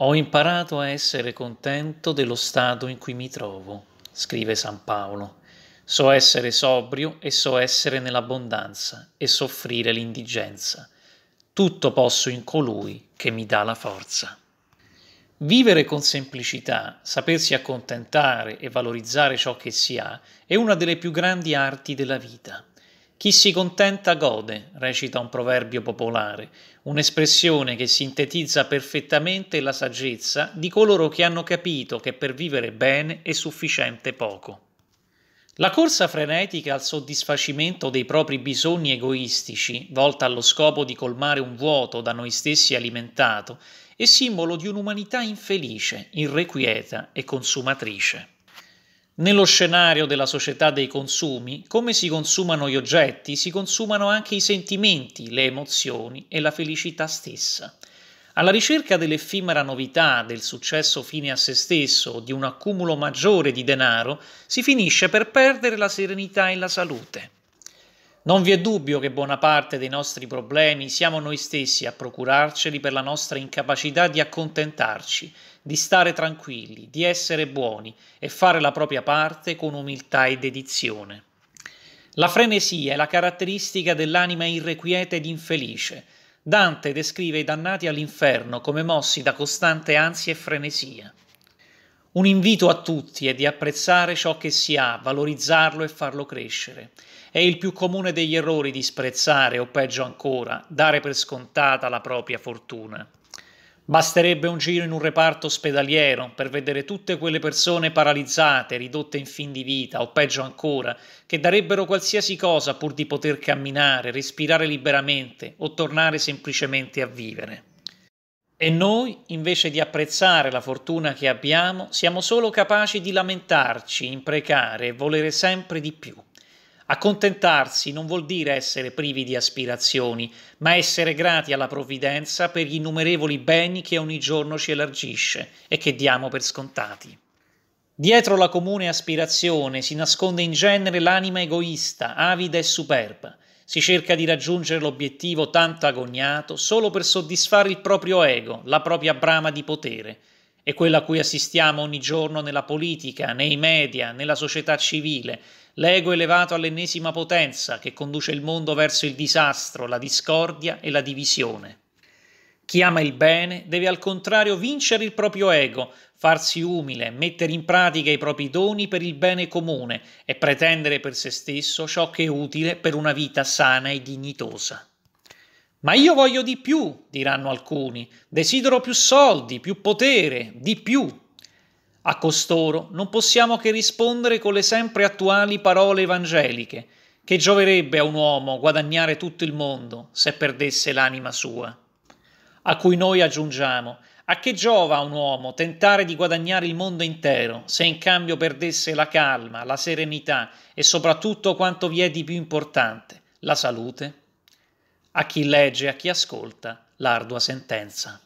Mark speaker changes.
Speaker 1: Ho imparato a essere contento dello stato in cui mi trovo, scrive San Paolo. So essere sobrio e so essere nell'abbondanza e soffrire l'indigenza. Tutto posso in colui che mi dà la forza. Vivere con semplicità, sapersi accontentare e valorizzare ciò che si ha è una delle più grandi arti della vita. Chi si contenta gode, recita un proverbio popolare, un'espressione che sintetizza perfettamente la saggezza di coloro che hanno capito che per vivere bene è sufficiente poco. La corsa frenetica al soddisfacimento dei propri bisogni egoistici, volta allo scopo di colmare un vuoto da noi stessi alimentato, è simbolo di un'umanità infelice, irrequieta e consumatrice. Nello scenario della società dei consumi, come si consumano gli oggetti, si consumano anche i sentimenti, le emozioni e la felicità stessa. Alla ricerca dell'effimera novità, del successo fine a se stesso o di un accumulo maggiore di denaro, si finisce per perdere la serenità e la salute. Non vi è dubbio che buona parte dei nostri problemi siamo noi stessi a procurarceli per la nostra incapacità di accontentarci, di stare tranquilli, di essere buoni e fare la propria parte con umiltà e dedizione. La frenesia è la caratteristica dell'anima irrequieta ed infelice. Dante descrive i dannati all'inferno come mossi da costante ansia e frenesia. Un invito a tutti è di apprezzare ciò che si ha, valorizzarlo e farlo crescere. È il più comune degli errori disprezzare o peggio ancora dare per scontata la propria fortuna. Basterebbe un giro in un reparto ospedaliero per vedere tutte quelle persone paralizzate, ridotte in fin di vita o peggio ancora, che darebbero qualsiasi cosa pur di poter camminare, respirare liberamente o tornare semplicemente a vivere. E noi, invece di apprezzare la fortuna che abbiamo, siamo solo capaci di lamentarci, imprecare e volere sempre di più. Accontentarsi non vuol dire essere privi di aspirazioni, ma essere grati alla provvidenza per gli innumerevoli beni che ogni giorno ci elargisce e che diamo per scontati. Dietro la comune aspirazione si nasconde in genere l'anima egoista, avida e superba. Si cerca di raggiungere l'obiettivo tanto agognato solo per soddisfare il proprio ego, la propria brama di potere, è quella a cui assistiamo ogni giorno nella politica, nei media, nella società civile, l'ego elevato all'ennesima potenza che conduce il mondo verso il disastro, la discordia e la divisione. Chi ama il bene deve al contrario vincere il proprio ego, farsi umile, mettere in pratica i propri doni per il bene comune e pretendere per se stesso ciò che è utile per una vita sana e dignitosa. Ma io voglio di più, diranno alcuni, desidero più soldi, più potere, di più. A costoro non possiamo che rispondere con le sempre attuali parole evangeliche, che gioverebbe a un uomo guadagnare tutto il mondo se perdesse l'anima sua. A cui noi aggiungiamo, a che giova a un uomo tentare di guadagnare il mondo intero se in cambio perdesse la calma, la serenità e soprattutto quanto vi è di più importante, la salute? a chi legge e a chi ascolta l'ardua sentenza.